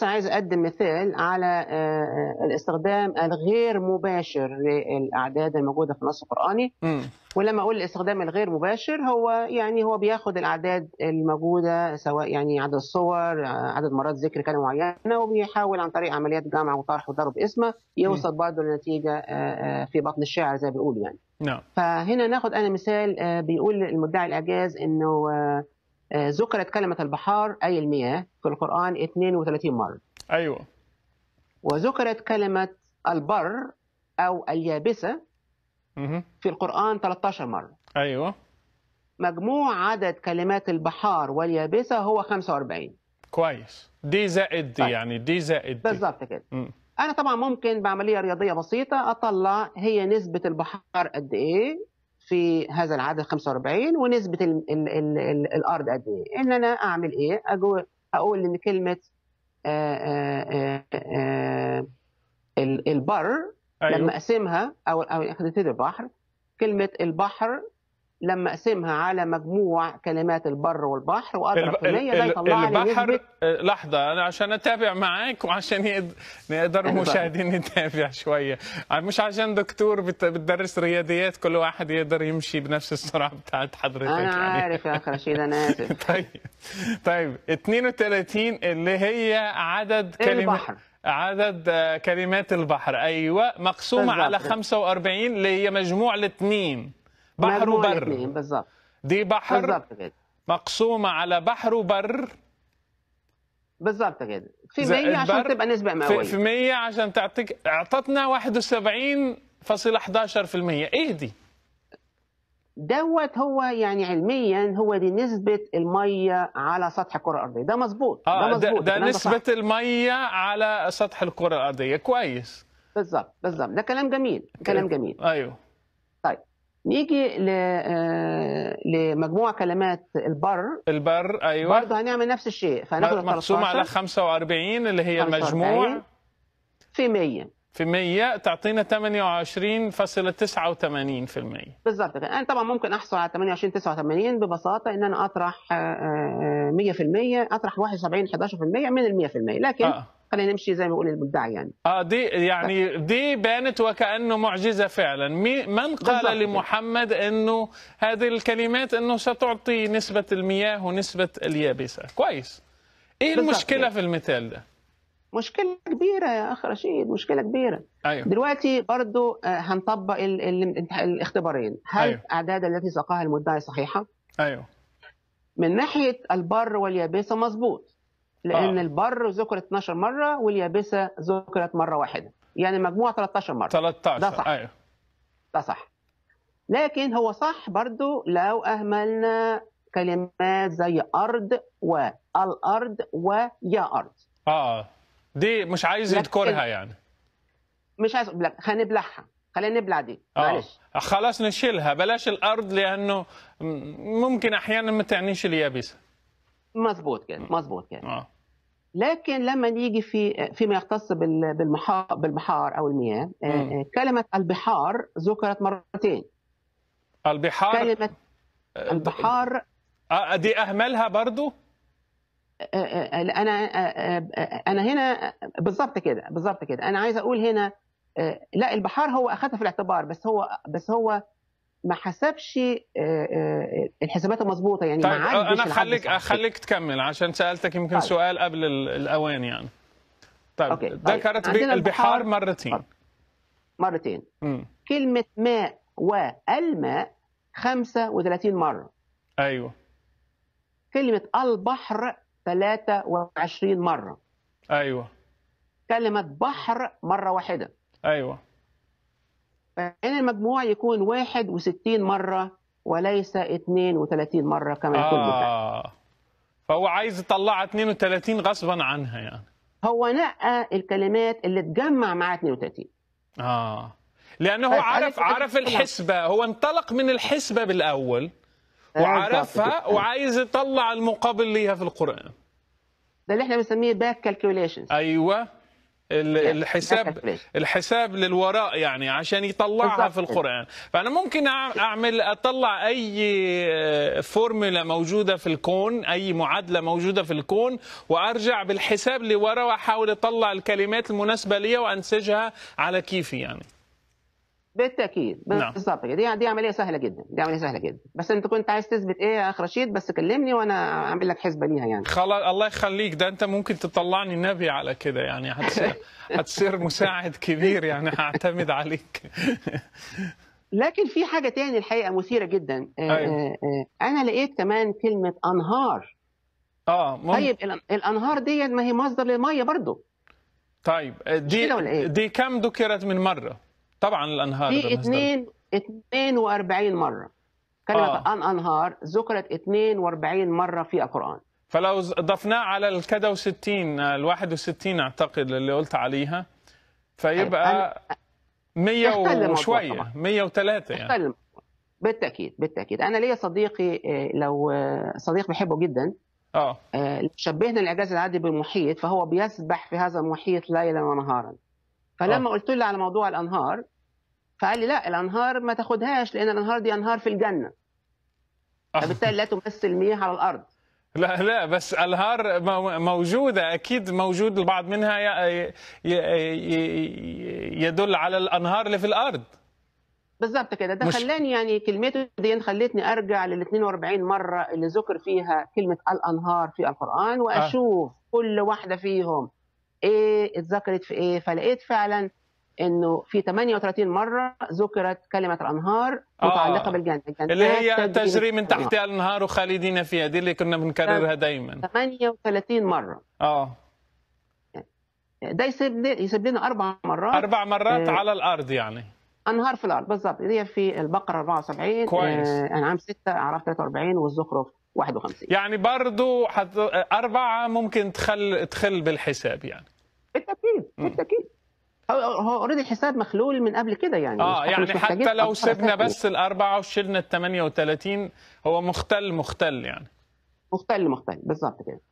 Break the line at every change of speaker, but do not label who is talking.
بس عايز اقدم مثال على آه، آه، الاستخدام الغير مباشر للاعداد الموجوده في النص القراني ولما اقول الاستخدام الغير مباشر هو يعني هو بياخد الاعداد الموجوده سواء يعني عدد الصور آه، عدد مرات ذكر كلمه معينه وبيحاول عن طريق عمليات جمع وطرح وضرب اسمه يوصل برضه لنتيجه في بطن الشاعر زي ما بيقولوا يعني نعم. فهنا ناخد انا مثال بيقول المدعي الاعجاز انه آه، ذكرت كلمة البحار أي المياه في القرآن 32 مرة أيوة وذكرت كلمة البر أو اليابسة في القرآن 13 مرة أيوة مجموع عدد كلمات البحار واليابسة هو 45
كويس دي زائد دي طيب. يعني دي زائد دي بالظبط كده م.
أنا طبعا ممكن بعملية رياضية بسيطة أطلع هي نسبة البحار قد إيه في هذا العدد 45 ونسبه الارض قد ايه ان انا اعمل ايه أقول, اقول ان كلمه آآ آآ البر أيوه. لما اقسمها او او البحر كلمه البحر لما اقسمها على مجموع كلمات البر والبحر واضرب في 100 ده يطلع لي البحر
آه، لحظه انا عشان اتابع معاك وعشان نقدر طيب. المشاهدين نتابع شويه آه، مش عشان دكتور بتدرس رياضيات كل واحد يقدر يمشي بنفس السرعه بتاعت حضرتك انا يعني. عارف يا اخ رشيد انا اسف طيب طيب 32 اللي هي عدد كلمات البحر عدد آه، كلمات البحر ايوه مقسومه على 45 اللي هي مجموع الاثنين بحر وبر بالظبط دي بحر بالظبط مقسومه على بحر وبر بالظبط كده في 100 عشان تبقى نسبه مئويه في 100 عشان تعطيك اعطتنا 71.11% ايه دي؟
دوت هو يعني علميا هو دي نسبة المية على سطح الكرة الأرضية ده مظبوط آه ده, مزبوط. ده, ده نسبة
صح. المية على سطح الكرة الأرضية كويس
بالظبط بالظبط ده كلام جميل كلام جميل أيوه نيجي آه، لمجموع كلمات البر
البر ايوه
برضه هنعمل نفس الشيء فهناخد مقسومه على
45 اللي هي المجموع في 100 في 100 تعطينا 28.89%
بالظبط كده انا طبعا ممكن احصل على 28 89 ببساطه ان انا اطرح 100% آه، آه، اطرح 71 11% من ال 100% لكن آه. خلينا نمشي زي ما يقول المدعي يعني
اه دي يعني دي بانت وكانه معجزه فعلا من قال لمحمد انه هذه الكلمات انه ستعطي نسبه المياه ونسبه اليابسه كويس
ايه المشكله
في المثال ده
مشكله كبيره يا اخ رشيد مشكله كبيره أيوه. دلوقتي برضو آه، هنطبق الـ الـ الاختبارين هل أيوه. الاعداد التي ساقها المدعي صحيحه ايوه من ناحيه البر واليابسه مظبوط آه. لان آه. البر ذكر 12 مره واليابسه ذكرت مره واحده يعني مجموع 13 مره 13 ده صح ايوه ده صح لكن هو صح برضو لو اهملنا كلمات زي ارض والارض ويا ارض
اه دي مش عايز يذكرها يعني
مش عايز هنبلعها خلينا نبلع دي آه. معلش
آه. خلاص نشيلها بلاش الارض لانه ممكن احيانا ما تعنيش اليابسه مضبوط كده مضبوط كده آه.
لكن لما نيجي في فيما يختص بالمحار, بالبحار او المياه آه، مم. آه، كلمه البحار ذكرت مرتين
البحار كلمه البحار دي اهملها برضو
انا انا هنا بالظبط كده بالظبط كده انا عايز اقول هنا لا البحار هو اخذها في الاعتبار بس هو بس هو ما حسبش آه، آه، الحسابات المضبوطه يعني طيب ما انا خليك
خليك تكمل عشان سالتك يمكن طيب. سؤال قبل الاوان يعني طيب أوكي. طيب. ذكرت طيب. البحار, البحار مرتين مرتين م.
كلمه ماء والماء 35 مره ايوه كلمه البحر 23 مره ايوه كلمه بحر مره واحده ايوه فإن المجموع يكون 61 مرة وليس 32 مرة كما يكون
آه. فهو عايز يطلعها 32 غصبا عنها يعني
هو نقى الكلمات اللي تجمع مع 32
اه لانه طيب، عرف عرف الحسبه هو انطلق من الحسبه بالاول آه، وعرفها آه. وعايز يطلع المقابل ليها في القران
ده اللي احنا بنسميه باك كالكوليشنز
ايوه الحساب الحساب للوراء يعني عشان يطلعها في القران فانا ممكن اعمل اطلع اي آه، فورمولا موجوده في الكون اي معادله موجوده في الكون وارجع بالحساب لورا واحاول اطلع الكلمات المناسبه ليا وانسجها على كيفي يعني
بالتاكيد بالظبط نعم. كده دي عمليه سهله جدا دي عمليه سهله جدا بس انت كنت عايز تثبت ايه يا اخ رشيد بس كلمني وانا اعمل لك حسبه ليها يعني
خلاص الله يخليك ده انت ممكن تطلعني نبي على كده يعني هتصير هتصير مساعد كبير يعني هعتمد عليك
لكن في حاجه تاني الحقيقه مثيره جدا آه، آه، أيوة. آه، انا لقيت كمان كلمه انهار
اه مم. طيب
الانهار دي ما هي مصدر للميه برضه
طيب دي إيه؟ دي كم ذكرت من مره طبعا الانهار في 2
42 مره كلمه آه. ان انهار ذكرت 42 مره في القران
فلو ضفناه على ال 61 ال 61 اعتقد اللي قلت عليها فيبقى 100 وشويه 103 يعني
بالتاكيد بالتاكيد انا ليا صديقي آه، لو آه، صديق بحبه جدا اه, آه، شبهنا الاعجاز العادي بالمحيط فهو بيسبح في هذا المحيط ليلا ونهارا فلما آه. قلت له على موضوع الانهار فقال لي لا الانهار ما تاخدهاش لان الانهار دي انهار في الجنه آه. فبالتالي لا تمثل مياه على الارض
لا لا بس انهار موجوده اكيد موجود البعض منها يدل على الانهار اللي في الارض
بالظبط كده ده خلاني يعني كلمته دي خلتني ارجع لل 42 مره اللي ذكر فيها كلمه الانهار في القران آه. واشوف آه. كل واحده فيهم ايه اتذكرت في ايه فلقيت فعلا انه في 38 مره ذكرت كلمه الانهار آه. متعلقه آه. بالجنه اللي هي تجري من تحت
الانهار وخالدين فيها دي اللي كنا بنكررها دايما
38 مره اه ده يسيب يسيب لنا اربع مرات اربع مرات آه. على
الارض يعني
انهار في الارض بالظبط هي في البقره 74 كويس آه انعام 6 اعراف 43 والزخرف
51 يعني برضه حت... أربعة ممكن تخل تخل بالحساب يعني بالتأكيد
بالتأكيد هو اوريدي الحساب مخلول من قبل كده يعني اه يعني حتى لو سبنا بس
الأربعة وشلنا ال 38 هو مختل مختل يعني
مختل مختل بالظبط كده